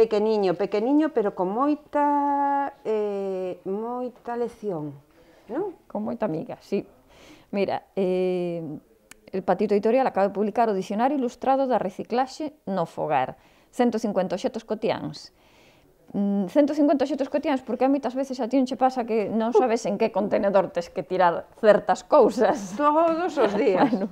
pequeniño, pequeniño, pero con moita eh, moita lección, non? Con moita amiga, sí. Mira, eh, el Patito Editorial acaba de publicar o Dicionario Ilustrado da Reciclaxe no Fogar, 150 oxetos cotiáns. 150 mm, xetos cotiáns, porque a moitas veces a ti non che pasa que non sabes en que contenedor tes que tirar certas cousas. Todos os días. bueno,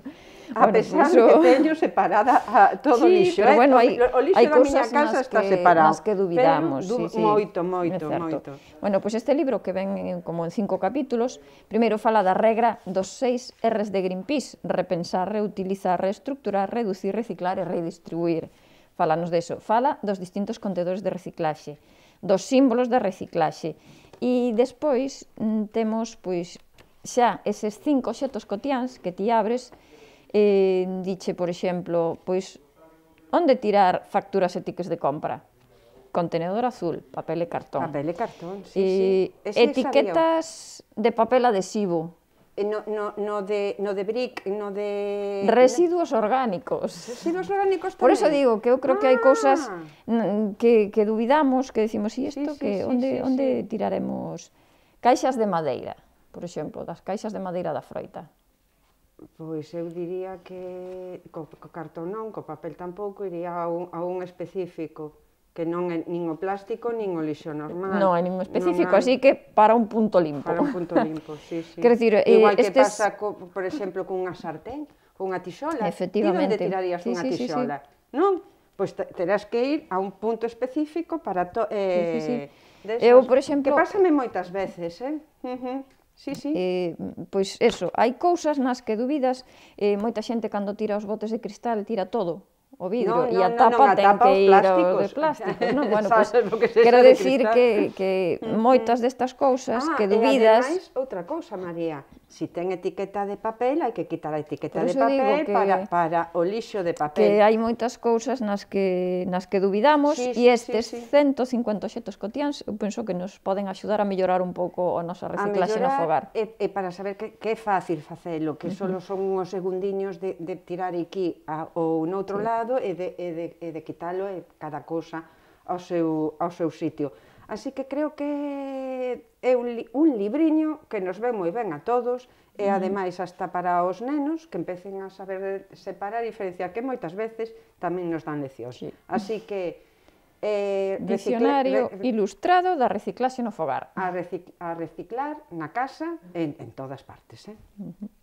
A bueno, pesar de que teño separada a ah, todo sí, lixo, pero, eh? bueno, hai, o lixo hai da miña casa está que, separado. que duvidamos, pero, sí, sí. Moito, moito, moito. Bueno, pois pues este libro que ven como en cinco capítulos, primeiro fala da regra dos seis R's de Greenpeace, repensar, reutilizar, reestructurar, reducir, reciclar e redistribuir. Falanos deso. Fala dos distintos contedores de reciclaxe, dos símbolos de reciclaxe. E despois mm, temos pois xa eses cinco xetos cotiáns que ti abres eh, diche, por exemplo, pois onde tirar facturas e tiques de compra? Contenedor azul, papel e cartón. Papel e cartón, sí, eh, sí. Ese etiquetas sabía. de papel adhesivo. no, no, no, de, no de brick, no de... Residuos orgánicos. Residuos orgánicos tamén. Por eso digo que eu creo ah. que hai ah. cousas que, que duvidamos, que decimos, e isto, sí, sí, que sí, onde, sí, onde sí. tiraremos? Caixas de madeira, por exemplo, das caixas de madeira da froita. Pois eu diría que co, co cartón non, co papel tampouco, iría a un, a un específico que non é nin o plástico nin o lixo normal. Non é nin o específico, hai... así que para un punto limpo. Para un punto limpo, sí, sí. Quer decir, eh, Igual eh, que estes... pasa, co, por exemplo, cunha sartén, cunha tixola. Efectivamente. Ti tirarías sí, unha sí, tixola, sí, sí. non? Pois pues terás que ir a un punto específico para... To, eh, sí, sí, sí. Eh, eu, por exemplo... Que pásame moitas veces, eh? Uh -huh. Sí, sí. Eh, pois eso, hai cousas nas que dubidas, eh, moita xente cando tira os botes de cristal tira todo, o vidro no, no, e a tapa no, no, ten tapa que ir ao de plástico, non? Bueno, pois, pues, quero decir de que, que mm, moitas mm. destas cousas ah, que dubidas... Ah, outra cousa, María, Si ten etiqueta de papel, hai que quitar a etiqueta de papel que, para, para o lixo de papel. Que hai moitas cousas nas que, nas que dubidamos sí, e estes sí, sí. 150 xetos cotiáns eu penso que nos poden axudar a mellorar un pouco a nosa reciclaxe no fogar. E, e para saber que, que é fácil facelo, que uh -huh. só son uns segundiños de, de tirar aquí a, ou noutro sí. lado e de, e, de, e de quitalo e cada cousa ao seu, ao seu sitio Así que creo que é un, li un libriño que nos ve moi ben a todos, e ademais hasta para os nenos que empecen a saber separar e diferenciar, que moitas veces tamén nos dan leccións. Sí. Así que Eh, Dicionario re, ilustrado da reciclaxe no fogar. A, recic... a reciclar na casa en, en todas partes. Eh? Uh -huh.